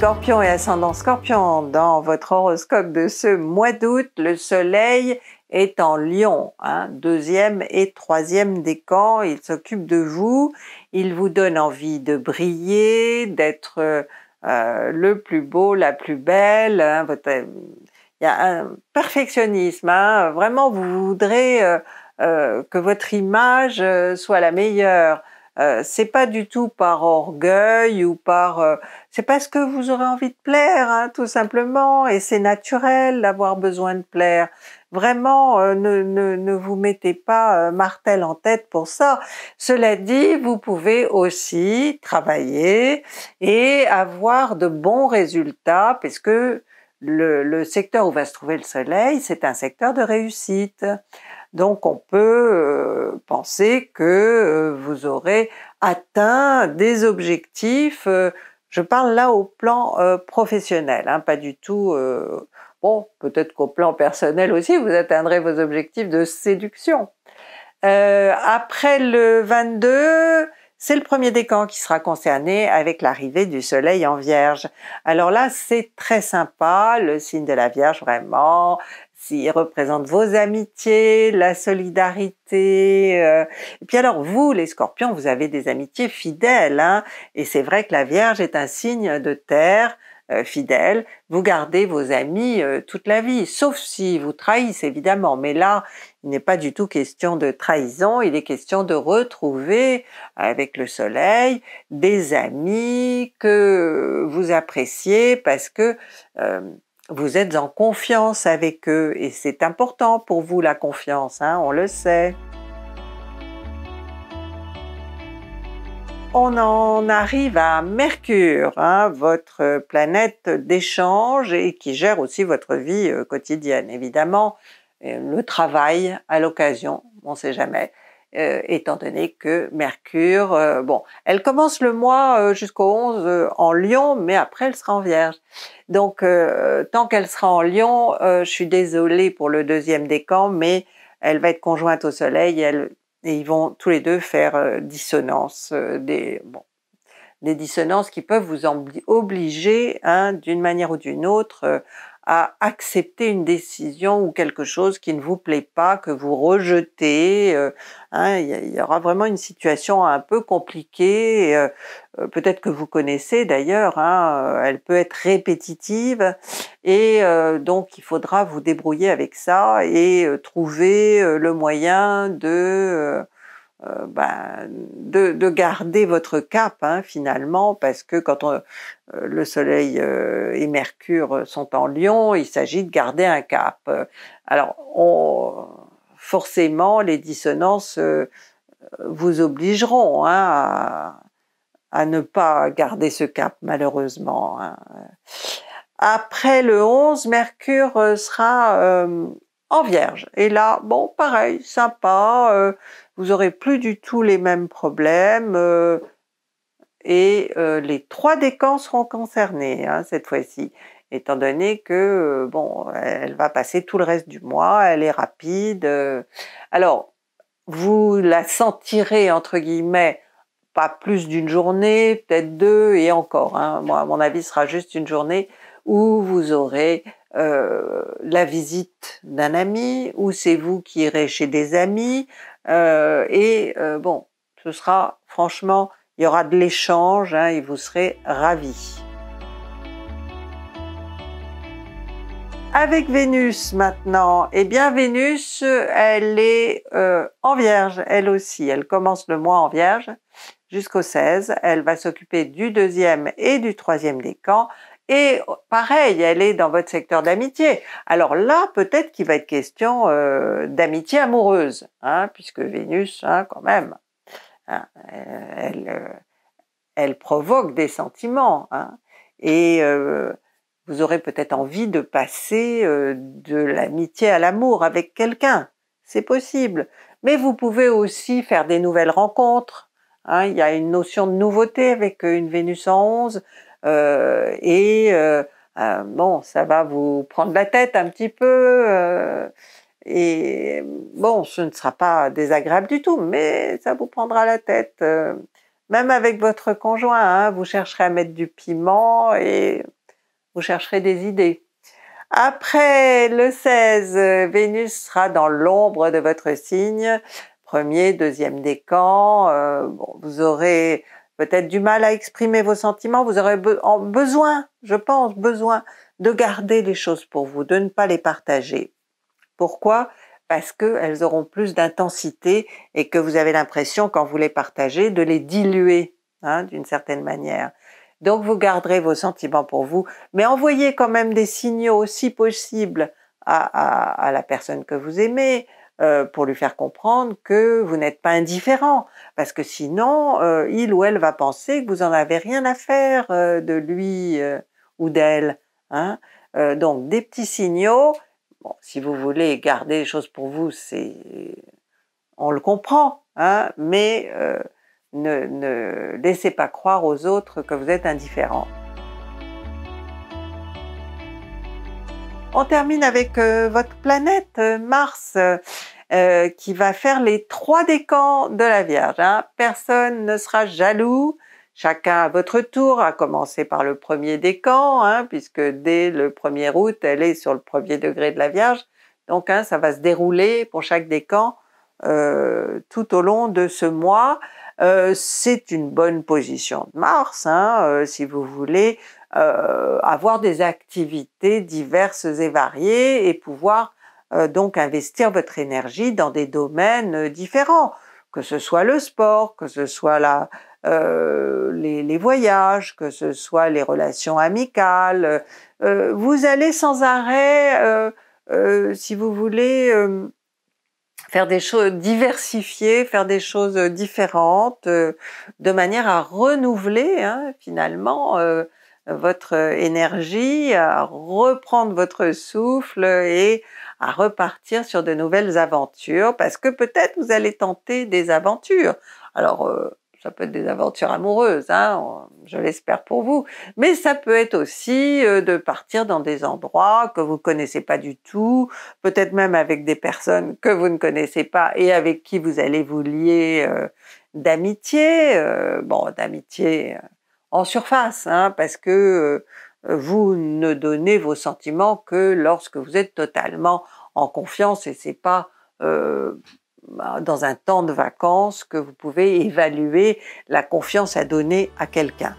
Scorpion et ascendant Scorpion, dans votre horoscope de ce mois d'août, le Soleil est en Lion, hein, deuxième et troisième décan. Il s'occupe de vous, il vous donne envie de briller, d'être euh, le plus beau, la plus belle. Hein, il y a un perfectionnisme. Hein. vraiment, vous voudrez euh, euh, que votre image soit la meilleure. Euh, c'est pas du tout par orgueil ou par euh, c'est parce que vous aurez envie de plaire hein, tout simplement et c'est naturel d'avoir besoin de plaire vraiment euh, ne, ne, vous mettez pas martel en tête pour ça cela dit vous pouvez aussi travailler et avoir de bons résultats parce que le secteur où va se trouver le soleil c'est un secteur de réussite donc on peut euh, penser que euh, vous aurez atteint des objectifs, euh, je parle là au plan professionnel, hein, pas du tout... Bon, peut-être qu'au plan personnel aussi, vous atteindrez vos objectifs de séduction. après le 22, c'est le premier décan qui sera concerné avec l'arrivée du soleil en vierge. Alors là, c'est très sympa, le signe de la vierge vraiment, s'il représente vos amitiés, la solidarité. Euh. Et puis alors vous, les scorpions, vous avez des amitiés fidèles, hein. et c'est vrai que la vierge est un signe de terre, euh, fidèle, vous gardez vos amis euh, toute la vie, sauf si vous trahissez évidemment. Mais là, il n'est pas du tout question de trahison, il est question de retrouver avec le soleil des amis que vous appréciez parce que euh, vous êtes en confiance avec eux et c'est important pour vous la confiance, hein, on le sait. On en arrive à Mercure, hein, votre planète d'échange et qui gère aussi votre vie euh, quotidienne. Évidemment, le travail à l'occasion, on ne sait jamais, euh, étant donné que Mercure, euh, bon, elle commence le mois jusqu'au 11 en Lion, mais après elle sera en Vierge. Donc, tant qu'elle sera en Lion, je suis désolée pour le deuxième décan, mais elle va être conjointe au Soleil, elle et ils vont tous les deux faire euh, dissonance euh, des, bon, des dissonances qui peuvent vous obliger, hein, d'une manière ou d'une autre, euh, à accepter une décision ou quelque chose qui ne vous plaît pas, que vous rejetez. Euh, hein, il y, aura vraiment une situation un peu compliquée, euh, peut-être que vous connaissez d'ailleurs, hein, elle peut être répétitive, et donc il faudra vous débrouiller avec ça et trouver le moyen de... Euh, ben, de, garder votre cap hein, finalement, parce que quand euh, le Soleil euh, et Mercure sont en Lion, il s'agit de garder un cap. Alors, forcément, les dissonances vous obligeront hein, à, ne pas garder ce cap, malheureusement. Hein. Après le 11, Mercure sera en Vierge. Et là, bon, pareil, sympa vous aurez plus du tout les mêmes problèmes euh, et euh, les trois décans seront concernés hein, cette fois-ci, étant donné que euh, bon, elle va passer tout le reste du mois, elle est rapide. alors vous la sentirez entre guillemets pas plus d'une journée, peut-être deux et encore. Hein. moi, à mon avis, ce sera juste une journée où vous aurez la visite d'un ami, ou c'est vous qui irez chez des amis, euh, et euh, bon, ce sera franchement, il y aura de l'échange hein, et vous serez ravis. Avec Vénus maintenant, et eh bien Vénus, elle est euh, en Vierge, elle aussi. Elle commence le mois en Vierge jusqu'au 16. Elle va s'occuper du deuxième et du troisième décan. Et oh, pareil, elle est dans votre secteur d'amitié. Alors là, peut-être qu'il va être question euh, d'amitié amoureuse, hein, puisque Vénus, hein, quand même, hein, euh, elle, provoque des sentiments. et euh, vous aurez peut-être envie de passer de l'amitié à l'amour avec quelqu'un. C'est possible. Mais vous pouvez aussi faire des nouvelles rencontres. il y a une notion de nouveauté avec une Vénus en 11 euh, et euh, euh, bon, ça va vous prendre la tête un petit peu. et bon, ce ne sera pas désagréable du tout, mais ça vous prendra la tête. même avec votre conjoint, hein, vous chercherez à mettre du piment et vous chercherez des idées. Après le 16, Vénus sera dans l'ombre de votre signe, premier, deuxième décan. camps vous aurez peut-être du mal à exprimer vos sentiments, vous aurez besoin, je pense, besoin de garder les choses pour vous, de ne pas les partager. Pourquoi Parce qu'elles auront plus d'intensité et que vous avez l'impression, quand vous les partagez, de les diluer hein, d'une certaine manière. Donc vous garderez vos sentiments pour vous, mais envoyez quand même des signaux aussi possible à la personne que vous aimez, euh, pour lui faire comprendre que vous n'êtes pas indifférent, parce que sinon, euh, il ou elle va penser que vous n'en avez rien à faire euh, de lui ou d'elle. Hein. donc, des petits signaux, si vous voulez garder les choses pour vous, c'est on le comprend, hein, mais ne, laissez pas croire aux autres que vous êtes indifférent. On termine avec votre planète Mars. Euh, qui va faire les trois décans de la Vierge. Hein. Personne ne sera jaloux, chacun à votre tour, à commencer par le premier décan, hein, puisque dès le 1er août, elle est sur le premier degré de la Vierge. Donc hein, ça va se dérouler pour chaque décan euh, tout au long de ce mois. Euh, c'est une bonne position de Mars, hein, si vous voulez avoir des activités diverses et variées et pouvoir euh, donc investir votre énergie dans des domaines euh, différents, que ce soit le sport, que ce soit euh, les, voyages, que ce soit les relations amicales. vous allez sans arrêt, si vous voulez, faire des choses diversifiées, faire des choses différentes, de manière à renouveler hein, finalement votre énergie, à reprendre votre souffle et à repartir sur de nouvelles aventures parce que peut-être vous allez tenter des aventures. Alors, euh, ça peut être des aventures amoureuses, hein, je l'espère pour vous, mais ça peut être aussi euh, de partir dans des endroits que vous ne connaissez pas du tout, peut-être même avec des personnes que vous ne connaissez pas et avec qui vous allez vous lier euh, d'amitié, bon, d'amitié en surface, hein, parce que vous ne donnez vos sentiments que lorsque vous êtes totalement en confiance et c'est pas euh, bah, dans un temps de vacances que vous pouvez évaluer la confiance à donner à quelqu'un.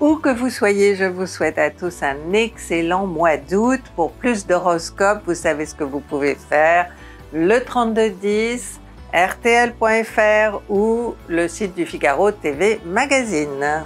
Où que vous soyez, je vous souhaite à tous un excellent mois d'août. Pour plus d'horoscopes, vous savez ce que vous pouvez faire. Le 3210, rtl.fr ou le site du Figaro TV Magazine.